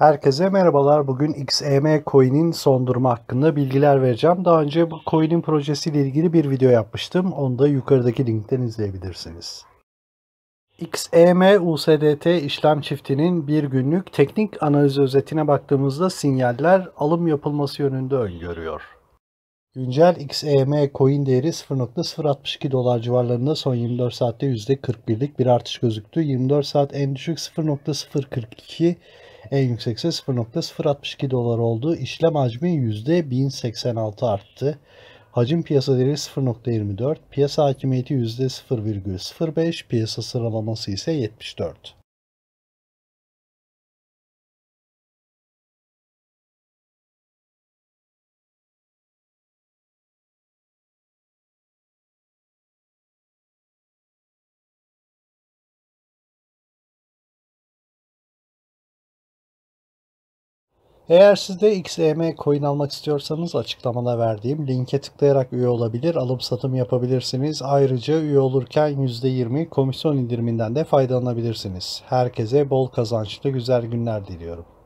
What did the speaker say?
Herkese merhabalar. Bugün XEM coin'in son durumu hakkında bilgiler vereceğim. Daha önce bu coin'in projesiyle ilgili bir video yapmıştım. Onu da yukarıdaki linkten izleyebilirsiniz. XEM USDT işlem çiftinin bir günlük teknik analiz özetine baktığımızda sinyaller alım yapılması yönünde öngörüyor. Güncel XEM coin değeri 0.062 dolar civarlarında son 24 saatte %41'lik bir artış gözüktü. 24 saat en düşük 0.042 en yüksek yüksekse 0.062 dolar oldu. İşlem hacmi %1086 arttı. Hacim piyasa değeri 0.24, piyasa hakimiyeti %0,05, piyasa sıralaması ise 74. Eğer siz de XEM coin almak istiyorsanız açıklamada verdiğim linke tıklayarak üye olabilir, alım satım yapabilirsiniz. Ayrıca üye olurken %20 komisyon indiriminden de faydalanabilirsiniz. Herkese bol kazançlı güzel günler diliyorum.